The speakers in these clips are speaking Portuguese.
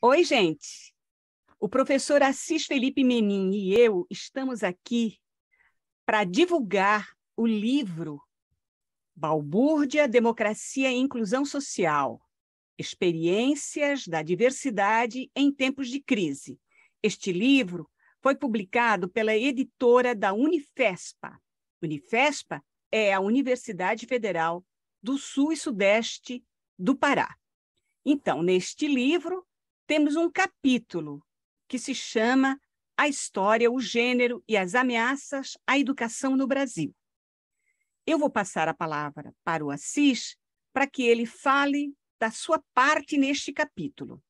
Oi, gente. O professor Assis Felipe Menin e eu estamos aqui para divulgar o livro Balbúrdia, Democracia e Inclusão Social: Experiências da Diversidade em Tempos de Crise. Este livro foi publicado pela editora da Unifespa. Unifespa é a Universidade Federal do Sul e Sudeste do Pará. Então, neste livro, temos um capítulo que se chama A História, o Gênero e as Ameaças à Educação no Brasil. Eu vou passar a palavra para o Assis para que ele fale da sua parte neste capítulo.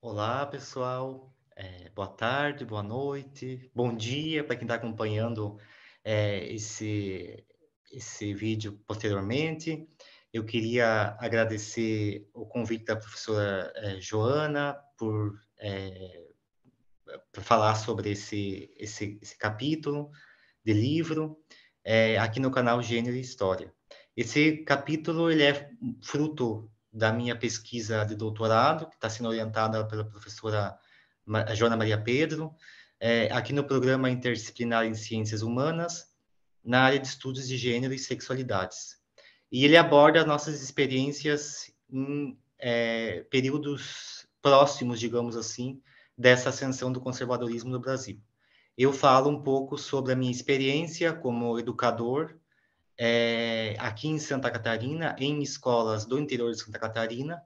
Olá, pessoal. É, boa tarde, boa noite, bom dia para quem está acompanhando é, esse, esse vídeo posteriormente. Eu queria agradecer o convite da professora eh, Joana por, eh, falar sobre esse, esse, esse capítulo de livro eh, aqui no canal Gênero e História. Esse capítulo ele é fruto da minha pesquisa de doutorado, que está sendo orientada pela professora Joana Maria Pedro, eh, aqui no programa interdisciplinar em Ciências Humanas, na área de estudos de gênero e sexualidades e ele aborda nossas experiências em é, períodos próximos, digamos assim, dessa ascensão do conservadorismo no Brasil. Eu falo um pouco sobre a minha experiência como educador é, aqui em Santa Catarina, em escolas do interior de Santa Catarina,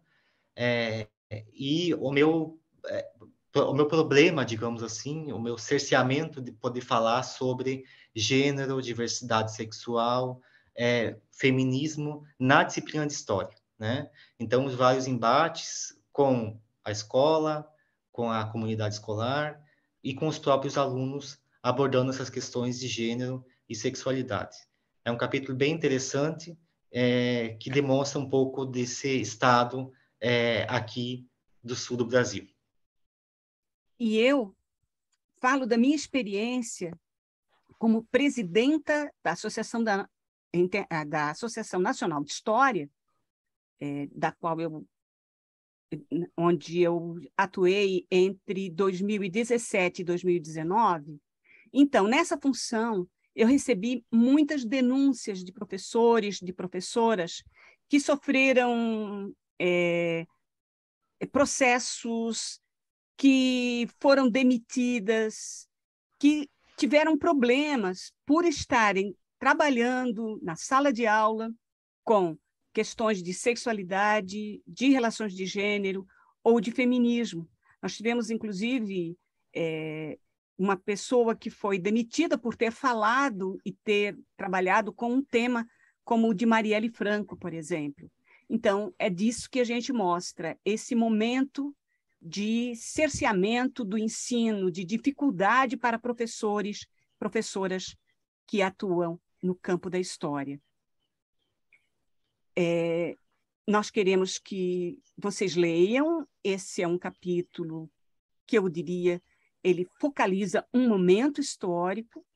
é, e o meu, é, o meu problema, digamos assim, o meu cerceamento de poder falar sobre gênero, diversidade sexual, é, feminismo na disciplina de história, né? Então, os vários embates com a escola, com a comunidade escolar e com os próprios alunos abordando essas questões de gênero e sexualidade. É um capítulo bem interessante é, que demonstra um pouco desse estado é, aqui do sul do Brasil. E eu falo da minha experiência como presidenta da Associação da eh, da Associação Nacional de História, é, da qual eu onde eu atuei entre 2017 e 2019. Então, nessa função, eu recebi muitas denúncias de professores, de professoras que sofreram é, processos, que foram demitidas, que tiveram problemas por estarem trabalhando na sala de aula com questões de sexualidade, de relações de gênero ou de feminismo. Nós tivemos, inclusive, é, uma pessoa que foi demitida por ter falado e ter trabalhado com um tema como o de Marielle Franco, por exemplo. Então, é disso que a gente mostra, esse momento de cerceamento do ensino, de dificuldade para professores, professoras que atuam no campo da história. É, nós queremos que vocês leiam. Esse é um capítulo que eu diria ele focaliza um momento histórico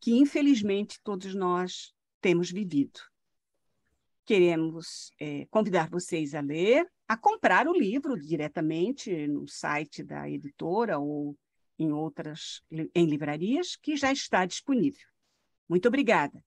que infelizmente todos nós temos vivido. Queremos é, convidar vocês a ler, a comprar o livro diretamente no site da editora ou em outras em livrarias que já está disponível. Muito obrigada.